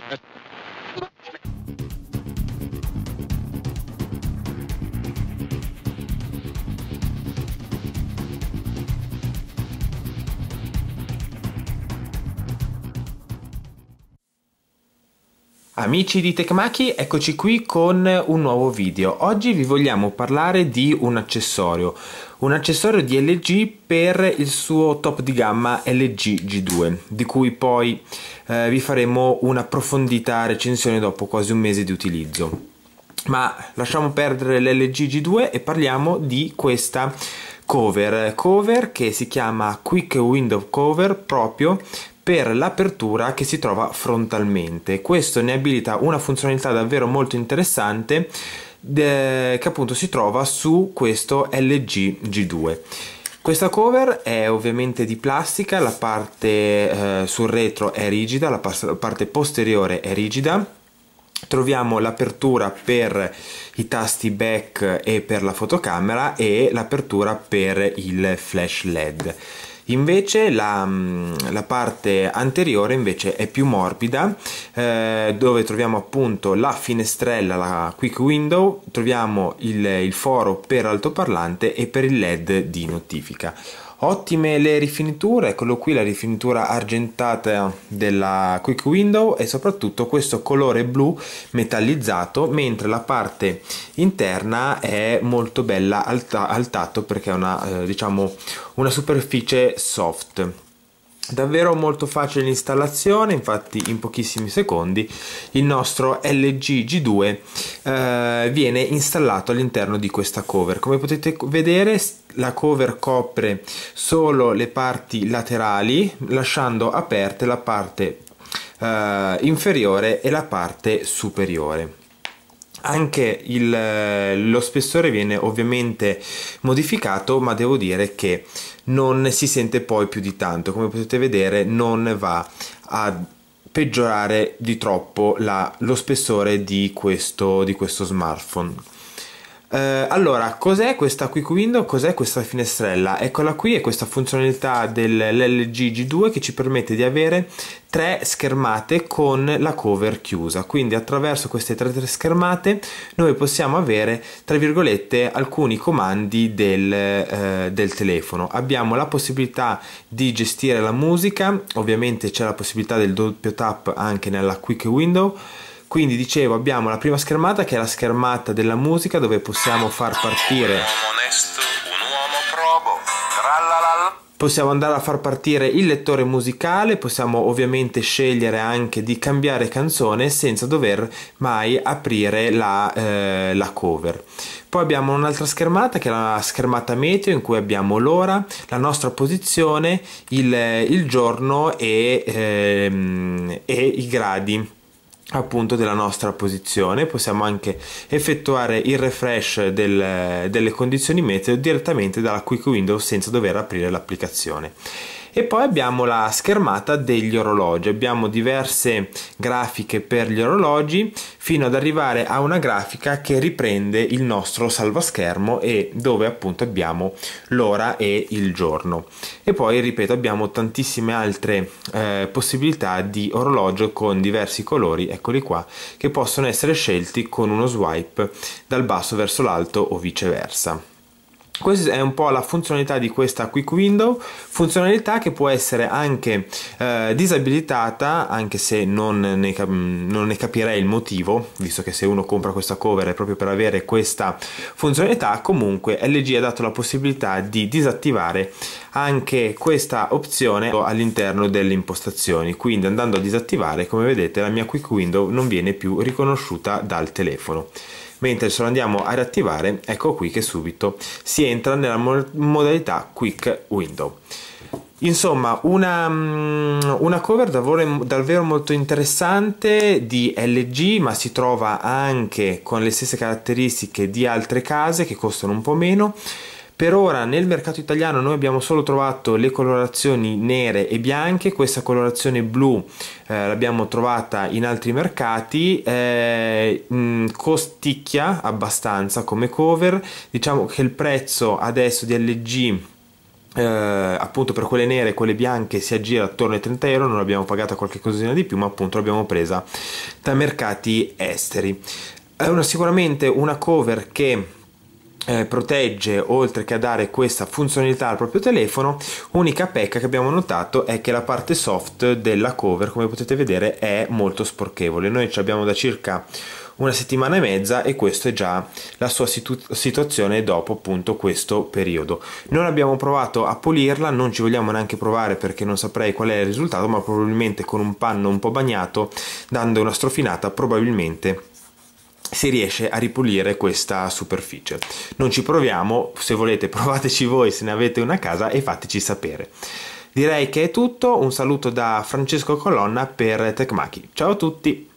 Yeah. Amici di Tecmachi, eccoci qui con un nuovo video. Oggi vi vogliamo parlare di un accessorio, un accessorio di LG per il suo top di gamma LG G2, di cui poi eh, vi faremo un'approfondita recensione dopo quasi un mese di utilizzo. Ma lasciamo perdere l'LG G2 e parliamo di questa cover, cover che si chiama Quick Window Cover proprio per l'apertura che si trova frontalmente. Questo ne abilita una funzionalità davvero molto interessante eh, che appunto si trova su questo LG G2. Questa cover è ovviamente di plastica, la parte eh, sul retro è rigida, la parte posteriore è rigida. Troviamo l'apertura per i tasti back e per la fotocamera e l'apertura per il flash LED. Invece la, mm, la parte anteriore invece è più morbida eh, dove troviamo appunto la finestrella, la quick window, troviamo il, il foro per altoparlante e per il led di notifica. Ottime le rifiniture, eccolo qui la rifinitura argentata della Quick Window e soprattutto questo colore blu metallizzato, mentre la parte interna è molto bella al, tatto perché è una, eh, diciamo, una superficie soft davvero molto facile l'installazione infatti in pochissimi secondi il nostro LG G2 eh, viene installato all'interno di questa cover come potete vedere la cover copre solo le parti laterali lasciando aperte la parte eh, inferiore e la parte superiore anche il, lo spessore viene ovviamente modificato ma devo dire che non si sente poi più di tanto come potete vedere non va a peggiorare di troppo la, lo spessore di questo, di questo smartphone eh, allora, cos'è questa quick window? Cos'è questa finestrella? Eccola qui, è questa funzionalità dell'LG G2 che ci permette di avere tre schermate con la cover chiusa. Quindi attraverso queste tre, tre schermate noi possiamo avere, tra virgolette, alcuni comandi del, eh, del telefono. Abbiamo la possibilità di gestire la musica, ovviamente c'è la possibilità del doppio tap anche nella quick window quindi dicevo, abbiamo la prima schermata che è la schermata della musica dove possiamo far partire possiamo andare a far partire il lettore musicale, possiamo ovviamente scegliere anche di cambiare canzone senza dover mai aprire la, eh, la cover. Poi abbiamo un'altra schermata che è la schermata meteo in cui abbiamo l'ora, la nostra posizione, il, il giorno e, ehm, e i gradi appunto della nostra posizione possiamo anche effettuare il refresh del, delle condizioni meteo direttamente dalla quick window senza dover aprire l'applicazione e poi abbiamo la schermata degli orologi abbiamo diverse grafiche per gli orologi fino ad arrivare a una grafica che riprende il nostro salvaschermo e dove appunto abbiamo l'ora e il giorno e poi ripeto abbiamo tantissime altre eh, possibilità di orologio con diversi colori eccoli qua che possono essere scelti con uno swipe dal basso verso l'alto o viceversa questa è un po' la funzionalità di questa quick window, funzionalità che può essere anche eh, disabilitata, anche se non ne, non ne, capirei il motivo, visto che se uno compra questa cover è proprio per avere questa funzionalità, comunque LG ha dato la possibilità di disattivare anche questa opzione all'interno delle impostazioni, quindi andando a disattivare, come vedete, la mia quick window non viene più riconosciuta dal telefono mentre se lo andiamo a riattivare ecco qui che subito si entra nella modalità quick window Insomma, una, mm, una, cover davvero, davvero molto interessante di LG, ma si trova anche con le stesse caratteristiche di altre case che costano un po' meno. Per ora nel mercato italiano noi abbiamo solo trovato le colorazioni nere e bianche, questa colorazione blu eh, l'abbiamo trovata in altri mercati, eh, mh, mm, costicchia abbastanza come cover, diciamo che il prezzo adesso di LG eh, appunto per quelle nere e quelle bianche si aggira attorno ai 30 euro non l'abbiamo pagata qualche cosina di più ma appunto l'abbiamo presa da mercati esteri è una, sicuramente una cover che eh, protegge oltre che a dare questa funzionalità al proprio telefono unica pecca che abbiamo notato è che la parte soft della cover come potete vedere è molto sporchevole noi ci abbiamo da circa una settimana e mezza e questa è già la sua situ situazione dopo appunto questo periodo. Non abbiamo provato a pulirla, non ci vogliamo neanche provare perché non saprei qual è il risultato, ma probabilmente con un panno un po' bagnato, dando una strofinata, probabilmente si riesce a ripulire questa superficie. Non ci proviamo, se volete provateci voi se ne avete una a casa e fateci sapere. Direi che è tutto, un saluto da Francesco Colonna per Tecmachi. Ciao a tutti!